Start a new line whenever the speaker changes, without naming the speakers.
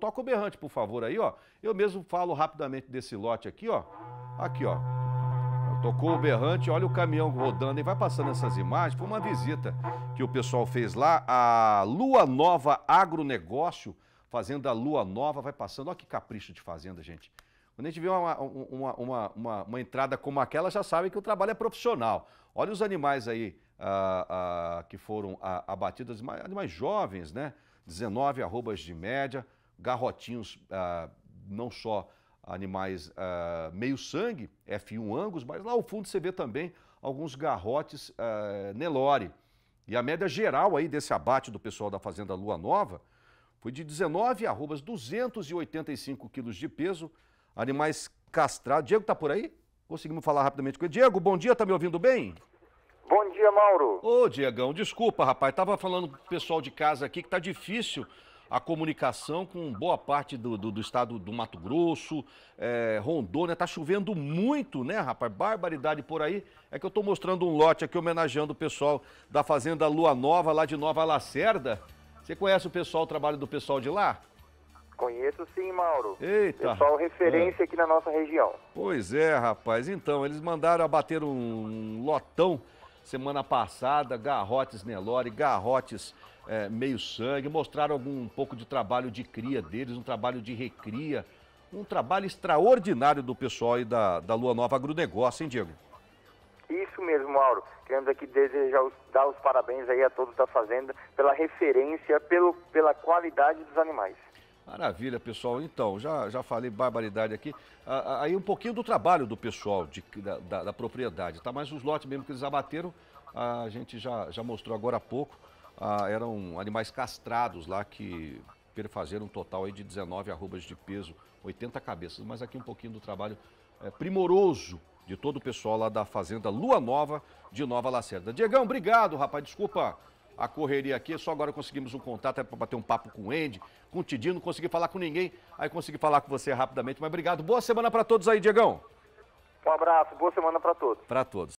Toca o berrante, por favor, aí, ó. Eu mesmo falo rapidamente desse lote aqui, ó. Aqui, ó. Tocou o berrante, olha o caminhão rodando e vai passando essas imagens. Foi uma visita que o pessoal fez lá. A Lua Nova Agronegócio, Fazenda Lua Nova, vai passando. Olha que capricho de fazenda, gente. Quando a gente vê uma, uma, uma, uma, uma entrada como aquela, já sabe que o trabalho é profissional. Olha os animais aí ah, ah, que foram abatidos, animais jovens, né? 19 arrobas de média garrotinhos, ah, não só animais ah, meio-sangue, F1 Angus, mas lá ao fundo você vê também alguns garrotes ah, Nelore. E a média geral aí desse abate do pessoal da Fazenda Lua Nova foi de 19 arrobas, 285 quilos de peso, animais castrados. Diego está por aí? Conseguimos falar rapidamente com ele. Diego, bom dia, tá me ouvindo bem? Bom dia, Mauro. Ô, Diegão, desculpa, rapaz. Tava falando com o pessoal de casa aqui que tá difícil a comunicação com boa parte do, do, do estado do Mato Grosso, é, Rondônia. Está chovendo muito, né, rapaz? Barbaridade por aí. É que eu estou mostrando um lote aqui homenageando o pessoal da Fazenda Lua Nova, lá de Nova Lacerda. Você conhece o pessoal, o trabalho do pessoal de lá? Conheço sim, Mauro. Eita. Pessoal referência é. aqui na nossa região. Pois é, rapaz. Então, eles mandaram abater um lotão Semana passada, Garrotes Nelore, Garrotes é, Meio Sangue, mostraram algum, um pouco de trabalho de cria deles, um trabalho de recria. Um trabalho extraordinário do pessoal aí da, da Lua Nova Agronegócio, hein, Diego? Isso mesmo, Mauro. Queremos aqui desejar dar os parabéns aí a todos da fazenda pela referência, pelo, pela qualidade dos animais. Maravilha, pessoal. Então, já, já falei barbaridade aqui. Ah, aí um pouquinho do trabalho do pessoal de, da, da, da, propriedade, tá? Mas os lotes mesmo que eles abateram, a gente já, já mostrou agora há pouco. Ah, eram animais castrados lá que perfazeram um total aí de 19 arrobas de peso, 80 cabeças. Mas aqui um pouquinho do trabalho é, primoroso de todo o pessoal lá da Fazenda Lua Nova de Nova Lacerda. Diegão, obrigado, rapaz. Desculpa a correria aqui, só agora conseguimos um contato é para bater um papo com o Andy, com o Tidinho, não consegui falar com ninguém, aí consegui falar com você rapidamente, mas obrigado. Boa semana para todos aí, Diegão. Um abraço, boa semana para todos. Para todos.